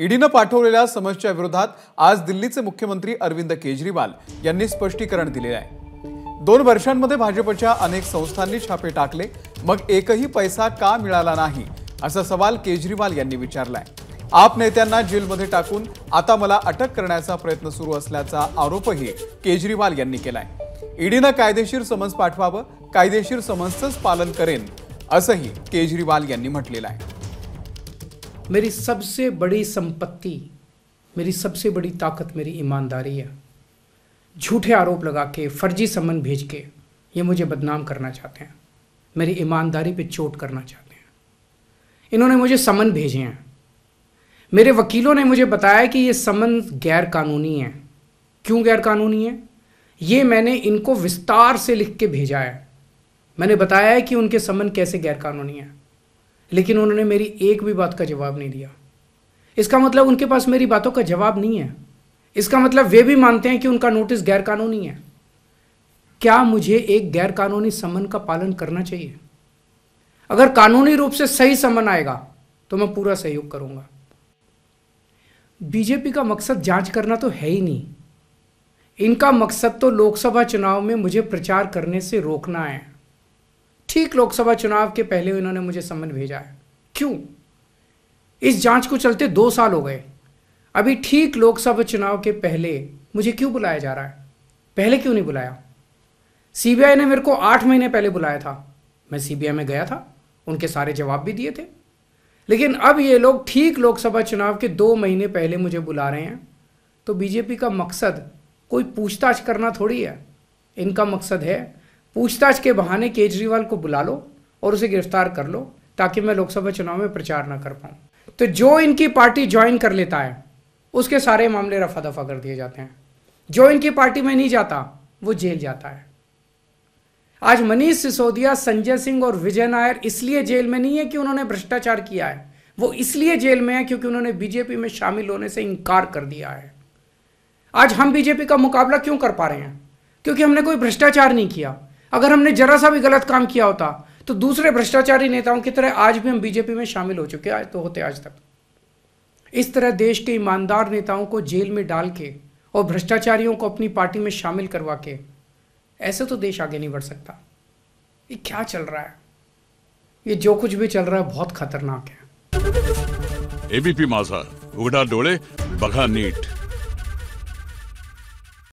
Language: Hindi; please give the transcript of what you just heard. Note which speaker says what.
Speaker 1: ईडीनं पाठवलेल्या समन्सच्या विरोधात आज दिल्लीचे मुख्यमंत्री अरविंद केजरीवाल यांनी स्पष्टीकरण दिलेलं आहे दोन वर्षांमध्ये भाजपच्या अनेक संस्थांनी छापे टाकले मग एकही पैसा का मिळाला नाही असा सवाल केजरीवाल यांनी विचारलाय आप नेत्यांना जेलमध्ये टाकून आता मला अटक करण्याचा प्रयत्न सुरू असल्याचा आरोपही केजरीवाल यांनी केलाय ईडीनं कायदेशीर समन्स पाठवावं कायदेशीर समन्सच पालन करेन असंही केजरीवाल यांनी म्हटलेलं आहे मेरी सबसे बड़ी
Speaker 2: संपत्ति मेरी सबसे बड़ी ताकत मेरी ईमानदारी है झूठे आरोप लगा के फर्जी समन भेज के ये मुझे बदनाम करना चाहते हैं मेरी ईमानदारी पे चोट करना चाहते हैं इन्होंने मुझे समन भेजे हैं मेरे वकीलों ने मुझे बताया कि ये समन गैर कानूनी है क्यों गैर कानूनी है ये मैंने इनको विस्तार से लिख के भेजा है मैंने बताया है कि उनके समन कैसे गैर कानूनी है लेकिन उन्होंने मेरी एक भी बात का जवाब नहीं दिया इसका मतलब उनके पास मेरी बातों का जवाब नहीं है इसका मतलब वे भी मानते हैं कि उनका नोटिस गैरकानूनी है क्या मुझे एक गैरकानूनी समन का पालन करना चाहिए अगर कानूनी रूप से सही समन आएगा तो मैं पूरा सहयोग करूंगा बीजेपी का मकसद जांच करना तो है ही नहीं इनका मकसद तो लोकसभा चुनाव में मुझे प्रचार करने से रोकना है ठीक लोकसभा चुनाव के पहले उन्होंने मुझे समन भेजा है क्यों इस जांच को चलते दो साल हो गए अभी ठीक लोकसभा चुनाव के पहले मुझे क्यों बुलाया जा रहा है पहले क्यों नहीं बुलाया सीबीआई ने मेरे को आठ महीने पहले बुलाया था मैं सीबीआई में गया था उनके सारे जवाब भी दिए थे लेकिन अब ये लोग ठीक लोकसभा चुनाव के दो महीने पहले मुझे बुला रहे हैं तो बीजेपी का मकसद कोई पूछताछ करना थोड़ी है इनका मकसद है पूछताछ के बहाने केजरीवाल को बुला लो और उसे गिरफ्तार कर लो ताकि मैं लोकसभा चुनाव में प्रचार ना कर पाऊं तो जो इनकी पार्टी ज्वाइन कर लेता है उसके सारे मामले रफा दफा कर दिए जाते हैं जो इनकी पार्टी में नहीं जाता वो जेल जाता है आज मनीष सिसोदिया संजय सिंह और विजय नायर इसलिए जेल में नहीं है कि उन्होंने भ्रष्टाचार किया है वो इसलिए जेल में है क्योंकि उन्होंने बीजेपी में शामिल होने से इनकार कर दिया है आज हम बीजेपी का मुकाबला क्यों कर पा रहे हैं क्योंकि हमने कोई भ्रष्टाचार नहीं किया अगर हमने जरा सा भी गलत काम किया होता तो दूसरे भ्रष्टाचारी नेताओं की तरह आज भी हम बीजेपी में शामिल हो चुके आज तो होते आज तक इस तरह देश के ईमानदार नेताओं को जेल में डाल के और भ्रष्टाचारियों को अपनी पार्टी में शामिल करवा के ऐसे तो देश आगे नहीं बढ़ सकता ये क्या चल रहा है ये जो कुछ भी चल रहा है बहुत खतरनाक है एबीपी माझा उगड़ा डोले बघा नीट